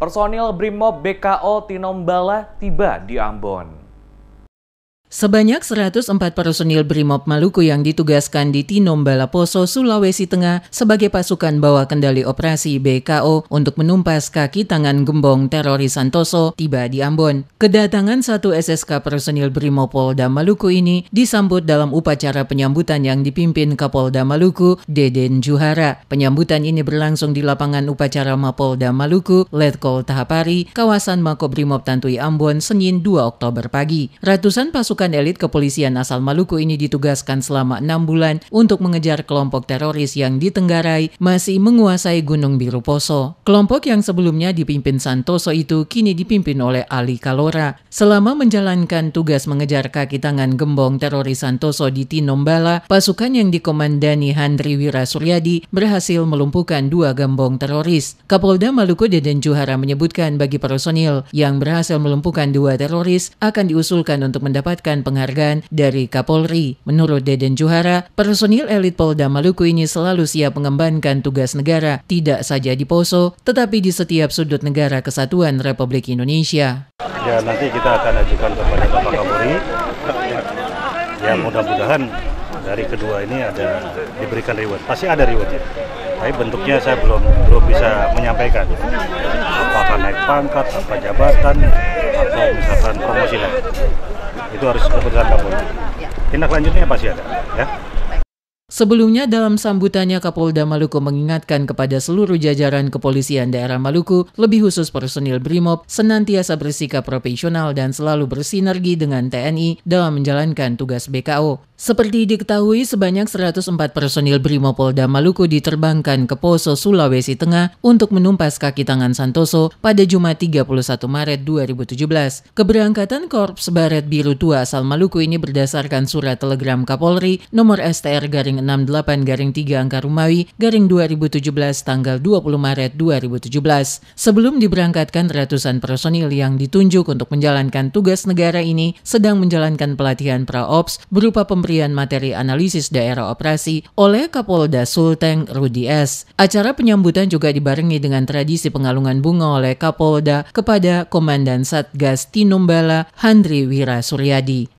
Personil Brimob BKO Tinombala tiba di Ambon. Sebanyak 104 personil BRIMOB Maluku yang ditugaskan di Tinombala Poso, Sulawesi Tengah sebagai pasukan bawah kendali operasi BKO untuk menumpas kaki tangan gembong teroris Santoso tiba di Ambon. Kedatangan satu SSK personil BRIMOB Polda Maluku ini disambut dalam upacara penyambutan yang dipimpin Kapolda Maluku, Deden Juhara. Penyambutan ini berlangsung di lapangan upacara Mapolda Maluku, Letkol Tahapari, kawasan Makobrimob Tantui Ambon, Senin 2 Oktober pagi. Ratusan pasukan pasukan elit kepolisian asal Maluku ini ditugaskan selama enam bulan untuk mengejar kelompok teroris yang ditenggarai masih menguasai Gunung Biru Poso. Kelompok yang sebelumnya dipimpin Santoso itu kini dipimpin oleh Ali Kalora. Selama menjalankan tugas mengejar kaki tangan gembong teroris Santoso di Tinombala, pasukan yang dikomandani Handri Suryadi berhasil melumpuhkan dua gembong teroris. Kapolda Maluku Deden Juhara menyebutkan bagi personil yang berhasil melumpuhkan dua teroris akan diusulkan untuk mendapatkan mendapatkan penghargaan dari Kapolri. Menurut Deden Juhara, personil elit Polda Maluku ini selalu siap mengembangkan tugas negara, tidak saja di Poso, tetapi di setiap sudut negara kesatuan Republik Indonesia. Ya, nanti kita akan ajukan kepada Bapak Kapolri. Ya, mudah-mudahan dari kedua ini ada diberikan reward. Pasti ada rewardnya. Tapi bentuknya saya belum belum bisa menyampaikan Apakah apa naik pangkat, apa jabatan, atau misalkan promosi lah itu harus keputusan kapolri ya. tindak lanjutnya pasti ada ya Sebelumnya dalam sambutannya Kapolda Maluku mengingatkan kepada seluruh jajaran kepolisian daerah Maluku, lebih khusus personil BRIMOB, senantiasa bersikap profesional dan selalu bersinergi dengan TNI dalam menjalankan tugas BKO. Seperti diketahui, sebanyak 104 personil BRIMOB Polda Maluku diterbangkan ke Poso, Sulawesi Tengah untuk menumpas kaki tangan Santoso pada Jumat 31 Maret 2017. Keberangkatan Korps Baret Biru Tua asal Maluku ini berdasarkan surat telegram Kapolri nomor STR garing 68 garing 3 angka Rumawi garing 2017 tanggal 20 Maret 2017. Sebelum diberangkatkan ratusan personil yang ditunjuk untuk menjalankan tugas negara ini sedang menjalankan pelatihan praops berupa pemberian materi analisis daerah operasi oleh Kapolda Sulteng Rudi S. Acara penyambutan juga dibarengi dengan tradisi pengalungan bunga oleh Kapolda kepada Komandan Satgas Tinombala Handri Wira Suryadi.